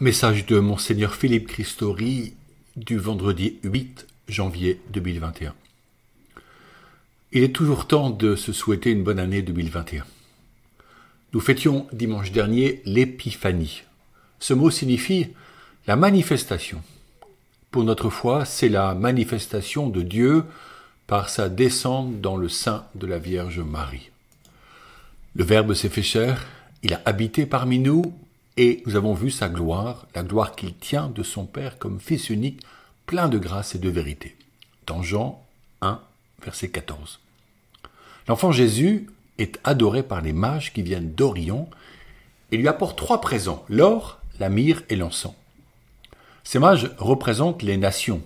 Message de Monseigneur Philippe Christori du vendredi 8 janvier 2021. Il est toujours temps de se souhaiter une bonne année 2021. Nous fêtions dimanche dernier l'épiphanie. Ce mot signifie la manifestation. Pour notre foi, c'est la manifestation de Dieu par sa descente dans le sein de la Vierge Marie. Le Verbe s'est fait chair, il a habité parmi nous et nous avons vu sa gloire, la gloire qu'il tient de son Père comme Fils unique, plein de grâce et de vérité. Dans Jean 1, verset 14. L'enfant Jésus est adoré par les mages qui viennent d'Orient et lui apportent trois présents, l'or, la myrrhe et l'encens. Ces mages représentent les nations,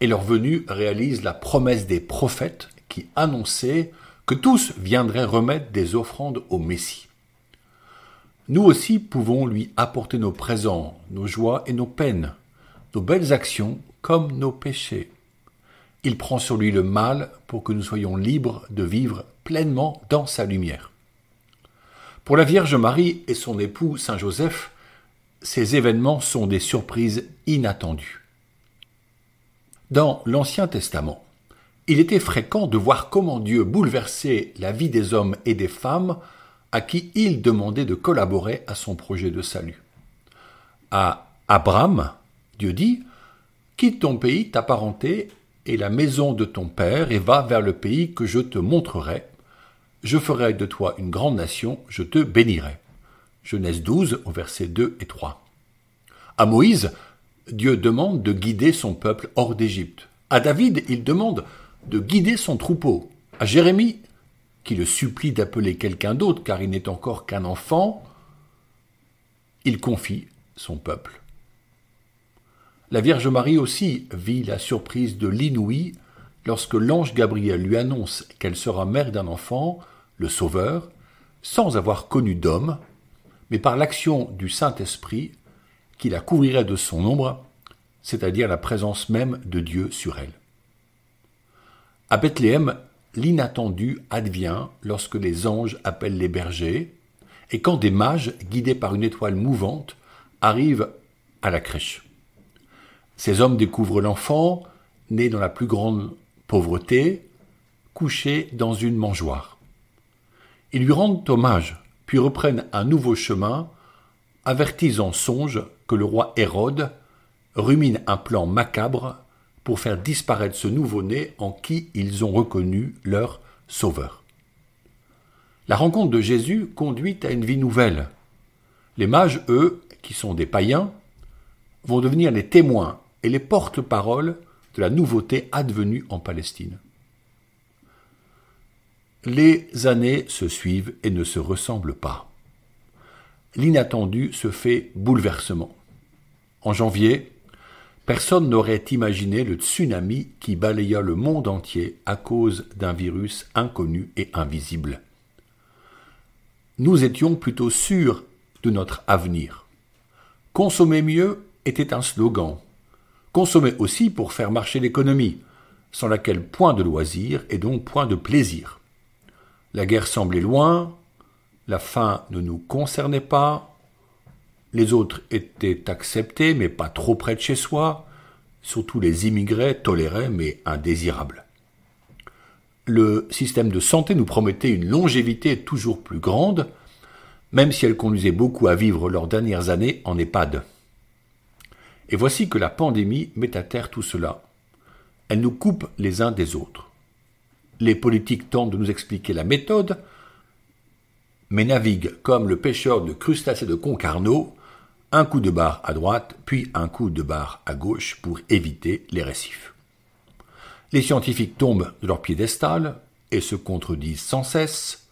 et leur venue réalise la promesse des prophètes qui annonçaient que tous viendraient remettre des offrandes au Messie. Nous aussi pouvons lui apporter nos présents, nos joies et nos peines, nos belles actions comme nos péchés. Il prend sur lui le mal pour que nous soyons libres de vivre pleinement dans sa lumière. Pour la Vierge Marie et son époux Saint Joseph, ces événements sont des surprises inattendues. Dans l'Ancien Testament, il était fréquent de voir comment Dieu bouleversait la vie des hommes et des femmes à qui il demandait de collaborer à son projet de salut. À Abraham, Dieu dit, Quitte ton pays, ta parenté et la maison de ton père, et va vers le pays que je te montrerai. Je ferai de toi une grande nation, je te bénirai. Genèse 12 au 2 et 3. À Moïse, Dieu demande de guider son peuple hors d'Égypte. À David, il demande de guider son troupeau. À Jérémie, qui le supplie d'appeler quelqu'un d'autre car il n'est encore qu'un enfant, il confie son peuple. La Vierge Marie aussi vit la surprise de l'inouï lorsque l'ange Gabriel lui annonce qu'elle sera mère d'un enfant, le Sauveur, sans avoir connu d'homme, mais par l'action du Saint-Esprit qui la couvrirait de son ombre, c'est-à-dire la présence même de Dieu sur elle. À Bethléem, L'inattendu advient lorsque les anges appellent les bergers et quand des mages, guidés par une étoile mouvante, arrivent à la crèche. Ces hommes découvrent l'enfant, né dans la plus grande pauvreté, couché dans une mangeoire. Ils lui rendent hommage, puis reprennent un nouveau chemin, avertis en songe que le roi Hérode rumine un plan macabre pour faire disparaître ce nouveau-né en qui ils ont reconnu leur sauveur. La rencontre de Jésus conduit à une vie nouvelle. Les mages, eux, qui sont des païens, vont devenir les témoins et les porte-paroles de la nouveauté advenue en Palestine. Les années se suivent et ne se ressemblent pas. L'inattendu se fait bouleversement. En janvier, Personne n'aurait imaginé le tsunami qui balaya le monde entier à cause d'un virus inconnu et invisible. Nous étions plutôt sûrs de notre avenir. Consommer mieux était un slogan. Consommer aussi pour faire marcher l'économie, sans laquelle point de loisir et donc point de plaisir. La guerre semblait loin, la faim ne nous concernait pas, les autres étaient acceptés, mais pas trop près de chez soi. Surtout les immigrés tolérés, mais indésirables. Le système de santé nous promettait une longévité toujours plus grande, même si elle conduisait beaucoup à vivre leurs dernières années en EHPAD. Et voici que la pandémie met à terre tout cela. Elle nous coupe les uns des autres. Les politiques tentent de nous expliquer la méthode, mais naviguent comme le pêcheur de crustacés de Concarneau un coup de barre à droite, puis un coup de barre à gauche pour éviter les récifs. Les scientifiques tombent de leur piédestal et se contredisent sans cesse,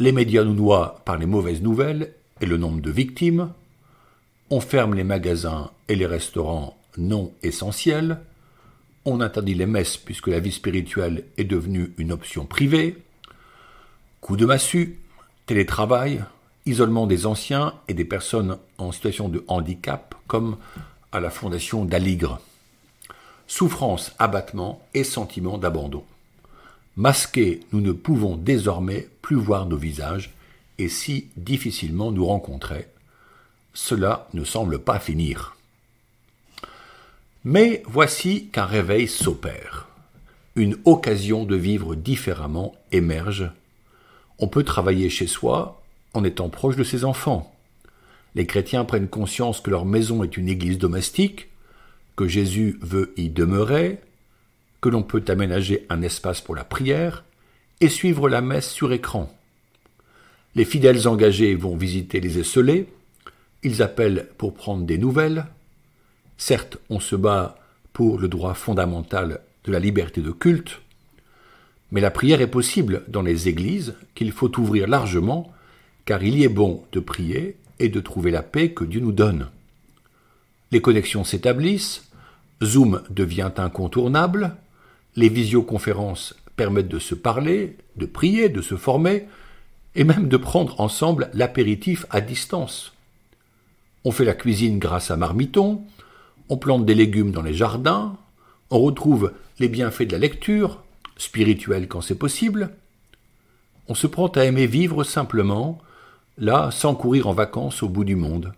les médias nous noient par les mauvaises nouvelles et le nombre de victimes, on ferme les magasins et les restaurants non essentiels, on interdit les messes puisque la vie spirituelle est devenue une option privée, coup de massue, télétravail, isolement des anciens et des personnes en situation de handicap, comme à la fondation d'Aligre. Souffrance, abattement et sentiment d'abandon. Masqués, nous ne pouvons désormais plus voir nos visages et si difficilement nous rencontrer. Cela ne semble pas finir. Mais voici qu'un réveil s'opère. Une occasion de vivre différemment émerge. On peut travailler chez soi, en étant proche de ses enfants. Les chrétiens prennent conscience que leur maison est une église domestique, que Jésus veut y demeurer, que l'on peut aménager un espace pour la prière et suivre la messe sur écran. Les fidèles engagés vont visiter les esselés, ils appellent pour prendre des nouvelles. Certes, on se bat pour le droit fondamental de la liberté de culte, mais la prière est possible dans les églises qu'il faut ouvrir largement car il y est bon de prier et de trouver la paix que Dieu nous donne. Les connexions s'établissent, Zoom devient incontournable, les visioconférences permettent de se parler, de prier, de se former, et même de prendre ensemble l'apéritif à distance. On fait la cuisine grâce à marmiton, on plante des légumes dans les jardins, on retrouve les bienfaits de la lecture, spirituelle quand c'est possible. On se prend à aimer vivre simplement là sans courir en vacances au bout du monde.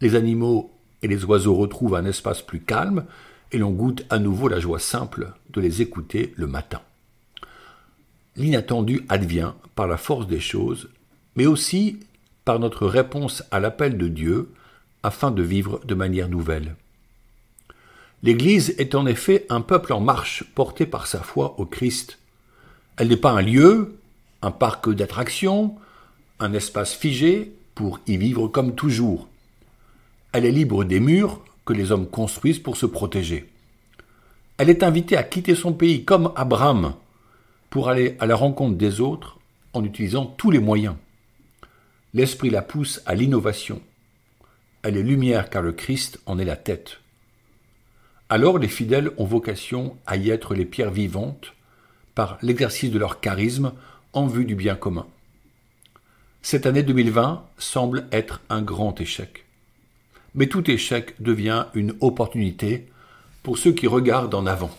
Les animaux et les oiseaux retrouvent un espace plus calme et l'on goûte à nouveau la joie simple de les écouter le matin. L'inattendu advient par la force des choses, mais aussi par notre réponse à l'appel de Dieu afin de vivre de manière nouvelle. L'Église est en effet un peuple en marche porté par sa foi au Christ. Elle n'est pas un lieu, un parc d'attractions, un espace figé pour y vivre comme toujours. Elle est libre des murs que les hommes construisent pour se protéger. Elle est invitée à quitter son pays comme Abraham pour aller à la rencontre des autres en utilisant tous les moyens. L'esprit la pousse à l'innovation. Elle est lumière car le Christ en est la tête. Alors les fidèles ont vocation à y être les pierres vivantes par l'exercice de leur charisme en vue du bien commun cette année 2020 semble être un grand échec. Mais tout échec devient une opportunité pour ceux qui regardent en avant.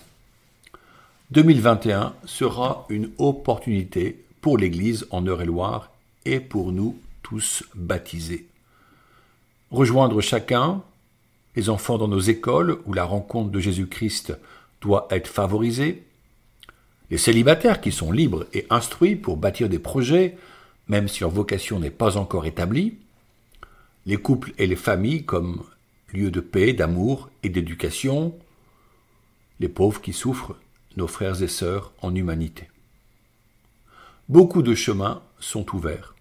2021 sera une opportunité pour l'Église en Eure-et-Loire et pour nous tous baptisés. Rejoindre chacun, les enfants dans nos écoles où la rencontre de Jésus-Christ doit être favorisée, les célibataires qui sont libres et instruits pour bâtir des projets, même si leur vocation n'est pas encore établie, les couples et les familles comme lieu de paix, d'amour et d'éducation, les pauvres qui souffrent, nos frères et sœurs en humanité. Beaucoup de chemins sont ouverts.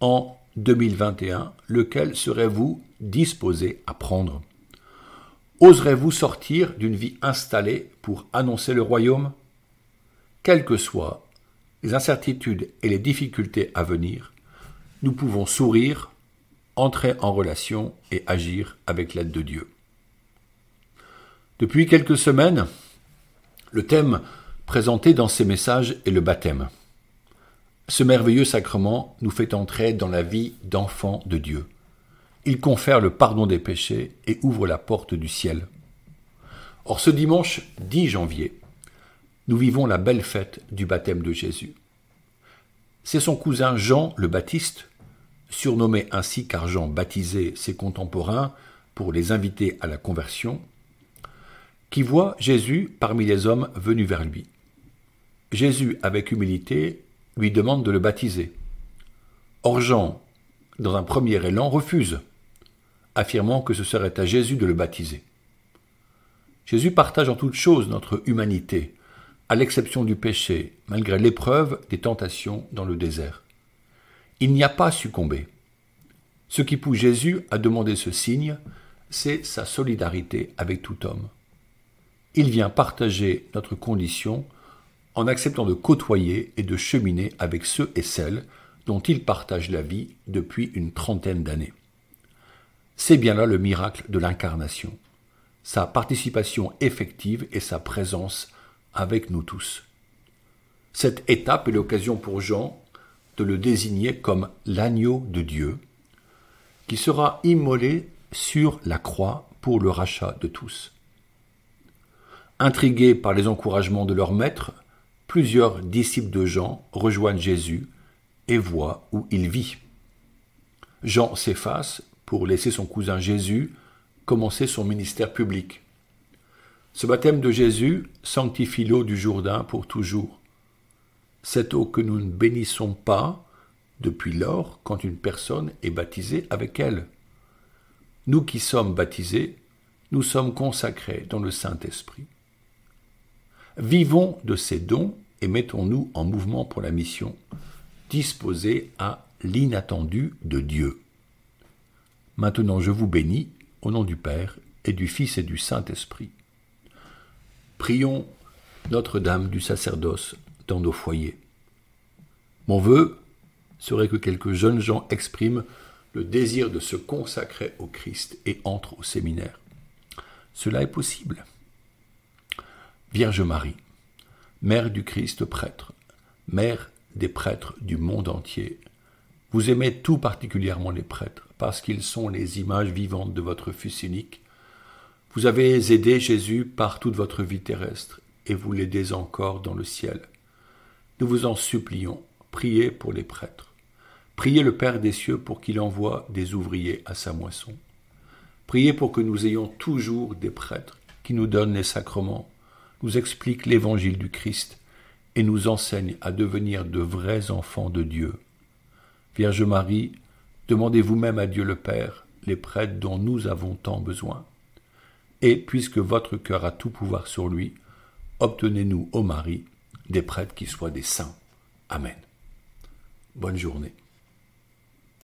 En 2021, lequel serez-vous disposé à prendre Oserez-vous sortir d'une vie installée pour annoncer le royaume Quel que soit les incertitudes et les difficultés à venir, nous pouvons sourire, entrer en relation et agir avec l'aide de Dieu. Depuis quelques semaines, le thème présenté dans ces messages est le baptême. Ce merveilleux sacrement nous fait entrer dans la vie d'enfant de Dieu. Il confère le pardon des péchés et ouvre la porte du ciel. Or ce dimanche 10 janvier, nous vivons la belle fête du baptême de Jésus. C'est son cousin Jean le Baptiste, surnommé ainsi car Jean baptisait ses contemporains pour les inviter à la conversion, qui voit Jésus parmi les hommes venus vers lui. Jésus, avec humilité, lui demande de le baptiser. Or Jean, dans un premier élan, refuse, affirmant que ce serait à Jésus de le baptiser. Jésus partage en toute chose notre humanité, à l'exception du péché, malgré l'épreuve des tentations dans le désert. Il n'y a pas succombé. Ce qui pousse Jésus à demander ce signe, c'est sa solidarité avec tout homme. Il vient partager notre condition en acceptant de côtoyer et de cheminer avec ceux et celles dont il partage la vie depuis une trentaine d'années. C'est bien là le miracle de l'incarnation, sa participation effective et sa présence avec nous tous. Cette étape est l'occasion pour Jean de le désigner comme l'agneau de Dieu, qui sera immolé sur la croix pour le rachat de tous. Intrigués par les encouragements de leur maître, plusieurs disciples de Jean rejoignent Jésus et voient où il vit. Jean s'efface pour laisser son cousin Jésus commencer son ministère public. Ce baptême de Jésus sanctifie l'eau du Jourdain pour toujours. Cette eau que nous ne bénissons pas depuis lors quand une personne est baptisée avec elle. Nous qui sommes baptisés, nous sommes consacrés dans le Saint-Esprit. Vivons de ces dons et mettons-nous en mouvement pour la mission, disposés à l'inattendu de Dieu. Maintenant je vous bénis au nom du Père et du Fils et du Saint-Esprit prions Notre-Dame du sacerdoce dans nos foyers. Mon vœu serait que quelques jeunes gens expriment le désir de se consacrer au Christ et entrent au séminaire. Cela est possible. Vierge Marie, Mère du Christ prêtre, Mère des prêtres du monde entier, vous aimez tout particulièrement les prêtres parce qu'ils sont les images vivantes de votre fils unique vous avez aidé Jésus par toute votre vie terrestre et vous l'aidez encore dans le ciel. Nous vous en supplions, priez pour les prêtres. Priez le Père des cieux pour qu'il envoie des ouvriers à sa moisson. Priez pour que nous ayons toujours des prêtres qui nous donnent les sacrements, nous expliquent l'évangile du Christ et nous enseignent à devenir de vrais enfants de Dieu. Vierge Marie, demandez vous-même à Dieu le Père les prêtres dont nous avons tant besoin. Et puisque votre cœur a tout pouvoir sur lui, obtenez-nous, ô Marie, des prêtres qui soient des saints. Amen. Bonne journée.